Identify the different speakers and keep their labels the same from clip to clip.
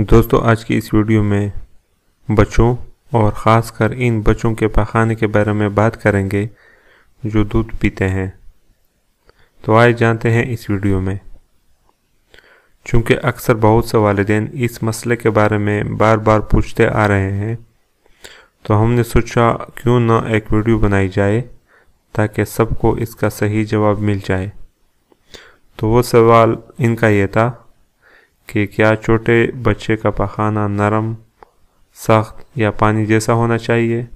Speaker 1: दोस्तों आज की इस वीडियो में बच्चों और ख़ासकर इन बच्चों के पखाने के बारे में बात करेंगे जो दूध पीते हैं तो आए जानते हैं इस वीडियो में चूँकि अक्सर बहुत से वालदे इस मसले के बारे में बार बार पूछते आ रहे हैं तो हमने सोचा क्यों ना एक वीडियो बनाई जाए ताकि सबको इसका सही जवाब मिल जाए तो वो सवाल इनका ये था कि क्या छोटे बच्चे का पखाना नरम सख्त या पानी जैसा होना चाहिए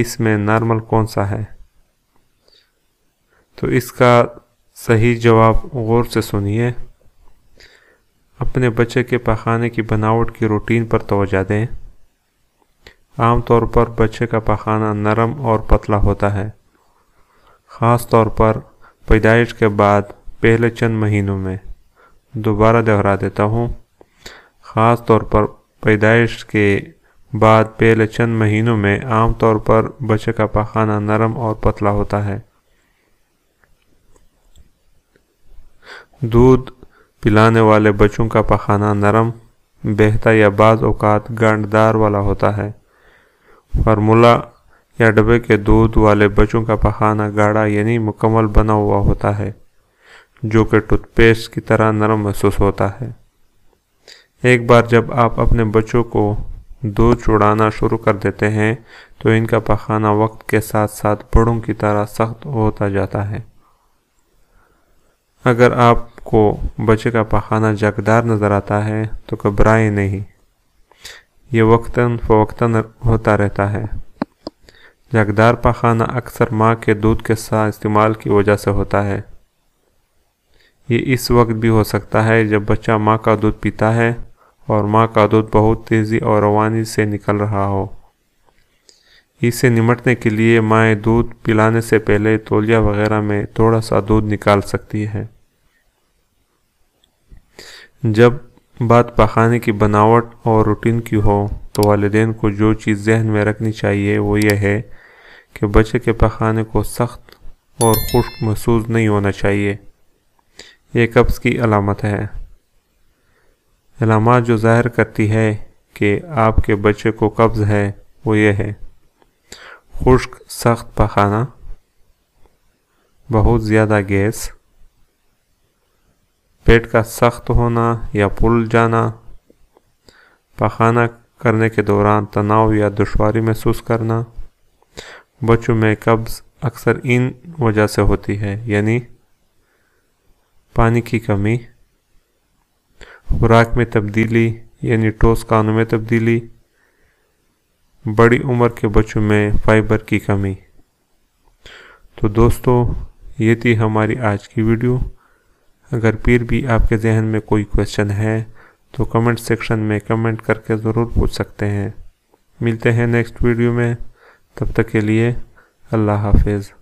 Speaker 1: इसमें नॉर्मल कौन सा है तो इसका सही जवाब गौर से सुनिए अपने बच्चे के पखाने की बनावट की रूटीन पर तोजा दें आमतौर पर बच्चे का पखाना नरम और पतला होता है ख़ास तौर पर पैदाइश के बाद पहले चंद महीनों में दोबारा दोहरा देता हूँ ख़ास तौर पर पैदाइश के बाद पहले चंद महीनों में आमतौर पर बच्चे का पखाना नरम और पतला होता है दूध पिलाने वाले बच्चों का पखाना नरम बेहतर या बाज़ अवत गंडदार वाला होता है फार्मूला या डब्बे के दूध वाले बच्चों का पखाना गाढ़ा यानी मुकम्मल बना हुआ होता है जो कि टूथपेस्ट की तरह नरम महसूस होता है एक बार जब आप अपने बच्चों को दूध चुड़ाना शुरू कर देते हैं तो इनका पखाना वक्त के साथ साथ बड़ों की तरह सख्त होता जाता है अगर आपको बच्चे का पखाना जगदार नज़र आता है तो घबराएं नहीं ये वक्ता फ़वक्ता होता रहता है जगदार पखाना अक्सर माँ के दूध के साथ इस्तेमाल की वजह से होता है ये इस वक्त भी हो सकता है जब बच्चा माँ का दूध पीता है और माँ का दूध बहुत तेज़ी और रवानी से निकल रहा हो इससे निमटने के लिए माएँ दूध पिलाने से पहले तोलिया वगैरह में थोड़ा सा दूध निकाल सकती है जब बात पखाने की बनावट और रूटीन की हो तो वालदेन को जो चीज़ जहन में रखनी चाहिए वो यह है कि बच्चे के पखाने को सख्त और खुश्क महसूस नहीं होना चाहिए ये कब्ज़ की अलामत है अलामत जो ज़ाहिर करती है कि आपके बच्चे को कब्ज़ है वो ये है खुश्क सख्त पखाना बहुत ज़्यादा गैस पेट का सख्त होना या पुल जाना पखाना करने के दौरान तनाव या दुशारी महसूस करना बच्चों में कब्ज़ अक्सर इन वजह से होती है यानी पानी की कमी खुराक में तब्दीली यानी ठोस कानों में तब्दीली बड़ी उम्र के बच्चों में फाइबर की कमी तो दोस्तों ये थी हमारी आज की वीडियो अगर फिर भी आपके जहन में कोई क्वेश्चन है तो कमेंट सेक्शन में कमेंट करके ज़रूर पूछ सकते हैं मिलते हैं नेक्स्ट वीडियो में तब तक के लिए अल्लाह हाफिज़